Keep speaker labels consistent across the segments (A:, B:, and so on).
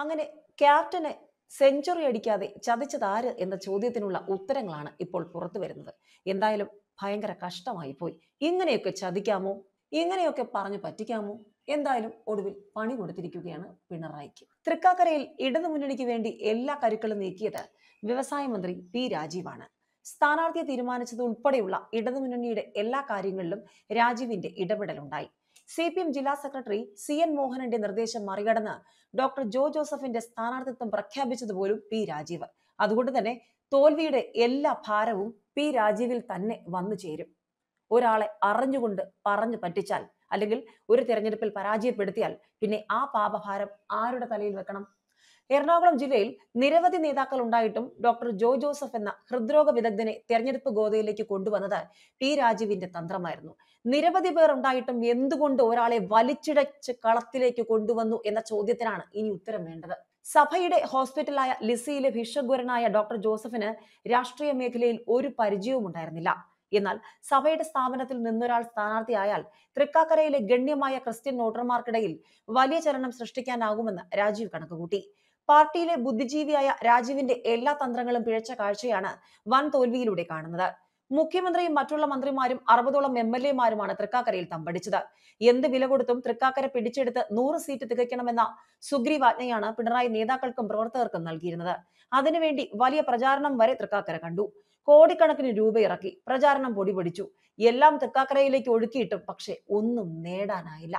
A: അങ്ങനെ ക്യാപ്റ്റനെ സെഞ്ചുറി അടിക്കാതെ ചതിച്ചത് ആര് എന്ന ചോദ്യത്തിനുള്ള ഉത്തരങ്ങളാണ് ഇപ്പോൾ പുറത്തു വരുന്നത് എന്തായാലും ഭയങ്കര കഷ്ടമായി പോയി ഇങ്ങനെയൊക്കെ ചതിക്കാമോ ഇങ്ങനെയൊക്കെ പറഞ്ഞു പറ്റിക്കാമോ എന്തായാലും ഒടുവിൽ പണി കൊടുത്തിരിക്കുകയാണ് പിണറായിക്ക് തൃക്കാക്കരയിൽ ഇടതു മുന്നണിക്ക് വേണ്ടി എല്ലാ കരുക്കളും നീക്കിയത് വ്യവസായ മന്ത്രി പി രാജീവാണ് സ്ഥാനാർത്ഥിയെ തീരുമാനിച്ചത് ഉൾപ്പെടെയുള്ള ഇടതുമുന്നണിയുടെ എല്ലാ കാര്യങ്ങളിലും രാജീവിന്റെ ഇടപെടലുണ്ടായി സി പി എം ജില്ലാ സെക്രട്ടറി സി എൻ മോഹനന്റെ നിർദ്ദേശം മറികടന്ന് ഡോക്ടർ ജോ ജോസഫിന്റെ സ്ഥാനാർത്ഥിത്വം പ്രഖ്യാപിച്ചതുപോലും പി രാജീവ് അതുകൊണ്ട് തന്നെ തോൽവിയുടെ എല്ലാ ഭാരവും പി രാജീവിൽ തന്നെ വന്നു ചേരും ഒരാളെ അറിഞ്ഞുകൊണ്ട് പറഞ്ഞു പറ്റിച്ചാൽ അല്ലെങ്കിൽ ഒരു തെരഞ്ഞെടുപ്പിൽ പരാജയപ്പെടുത്തിയാൽ പിന്നെ ആ പാപഭാരം ആരുടെ തലയിൽ വെക്കണം എറണാകുളം ജില്ലയിൽ നിരവധി നേതാക്കൾ ഉണ്ടായിട്ടും ഡോക്ടർ ജോ ജോസഫ് എന്ന ഹൃദ്രോഗ വിദഗ്ധനെ തെരഞ്ഞെടുപ്പ് ഗോതയിലേക്ക് കൊണ്ടുവന്നത് പി രാജീവിന്റെ തന്ത്രമായിരുന്നു നിരവധി പേർ ഉണ്ടായിട്ടും എന്തുകൊണ്ട് ഒരാളെ വലിച്ചിടച്ച് കളത്തിലേക്ക് കൊണ്ടുവന്നു എന്ന ചോദ്യത്തിനാണ് ഇനി ഉത്തരം വേണ്ടത് സഭയുടെ ഹോസ്പിറ്റലായ ലിസിയിലെ ഭിഷഗ്വരനായ ഡോക്ടർ ജോസഫിന് രാഷ്ട്രീയ മേഖലയിൽ ഒരു പരിചയവും ഉണ്ടായിരുന്നില്ല എന്നാൽ സഭയുടെ സ്ഥാപനത്തിൽ നിന്നൊരാൾ സ്ഥാനാർത്ഥിയായാൽ തൃക്കാക്കരയിലെ ഗണ്യമായ ക്രിസ്ത്യൻ വോട്ടർമാർക്കിടയിൽ വലിയ ചലനം സൃഷ്ടിക്കാനാകുമെന്ന് രാജീവ് കണക്കുകൂട്ടി പാർട്ടിയിലെ ബുദ്ധിജീവിയായ രാജീവിന്റെ എല്ലാ തന്ത്രങ്ങളും പിഴച്ച കാഴ്ചയാണ് വൻ തോൽവിയിലൂടെ കാണുന്നത് മുഖ്യമന്ത്രിയും മറ്റുള്ള മന്ത്രിമാരും അറുപതോളം എം എൽ എമാരുമാണ് തൃക്കാക്കരയിൽ തമ്പടിച്ചത് എന്ത് വില കൊടുത്തും തൃക്കാക്കര പിടിച്ചെടുത്ത് നൂറ് സീറ്റ് തികയ്ക്കണമെന്ന സുഗ്രീവാജ്ഞയാണ് പിണറായി നേതാക്കൾക്കും പ്രവർത്തകർക്കും നൽകിയിരുന്നത് അതിനുവേണ്ടി വലിയ പ്രചാരണം വരെ തൃക്കാക്കര കണ്ടു കോടിക്കണക്കിന് രൂപ ഇറക്കി പ്രചാരണം പൊടിപൊടിച്ചു എല്ലാം തൃക്കാക്കരയിലേക്ക് ഒഴുക്കിയിട്ടും പക്ഷെ ഒന്നും നേടാനായില്ല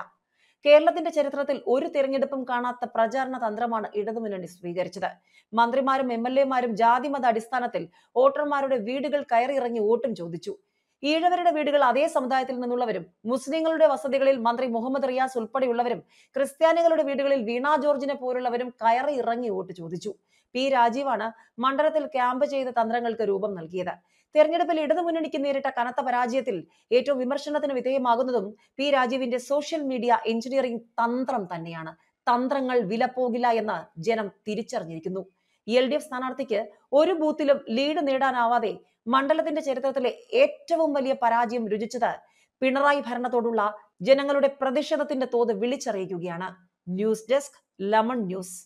A: കേരളത്തിന്റെ ചരിത്രത്തിൽ ഒരു തിരഞ്ഞെടുപ്പും കാണാത്ത പ്രചാരണ തന്ത്രമാണ് ഇടതുമുന്നണി സ്വീകരിച്ചത് മന്ത്രിമാരും എം എൽ എമാരും ജാതിമത അടിസ്ഥാനത്തിൽ വോട്ടർമാരുടെ വീടുകൾ കയറിയിറങ്ങി വോട്ടും ചോദിച്ചു ഈഴവരുടെ വീടുകൾ അതേ സമുദായത്തിൽ നിന്നുള്ളവരും മുസ്ലിങ്ങളുടെ വസതികളിൽ മന്ത്രി മുഹമ്മദ് റിയാസ് ഉൾപ്പെടെയുള്ളവരും ക്രിസ്ത്യാനികളുടെ വീടുകളിൽ വീണ ജോർജിനെ പോലുള്ളവരും കയറി ഇറങ്ങി വോട്ട് ചോദിച്ചു പി രാജീവാണ് മണ്ഡലത്തിൽ ക്യാമ്പ് ചെയ്ത തന്ത്രങ്ങൾക്ക് രൂപം നൽകിയത് തെരഞ്ഞെടുപ്പിൽ ഇടതുമുന്നണിക്ക് നേരിട്ട കനത്ത പരാജയത്തിൽ ഏറ്റവും വിമർശനത്തിന് വിധേയമാകുന്നതും പി രാജീവിന്റെ സോഷ്യൽ മീഡിയ എഞ്ചിനീയറിംഗ് തന്ത്രം തന്നെയാണ് തന്ത്രങ്ങൾ പോകില്ല എന്ന് ജനം തിരിച്ചറിഞ്ഞിരിക്കുന്നു എൽ ഡി എഫ് സ്ഥാനാർത്ഥിക്ക് ഒരു ബൂത്തിലും ലീഡ് നേടാനാവാതെ മണ്ഡലത്തിന്റെ ചരിത്രത്തിലെ ഏറ്റവും വലിയ പരാജയം രുചിച്ചത് പിണറായി ഭരണത്തോടുള്ള ജനങ്ങളുടെ പ്രതിഷേധത്തിന്റെ തോത് വിളിച്ചറിയിക്കുകയാണ് ന്യൂസ് ഡെസ്ക് ലമൺ ന്യൂസ്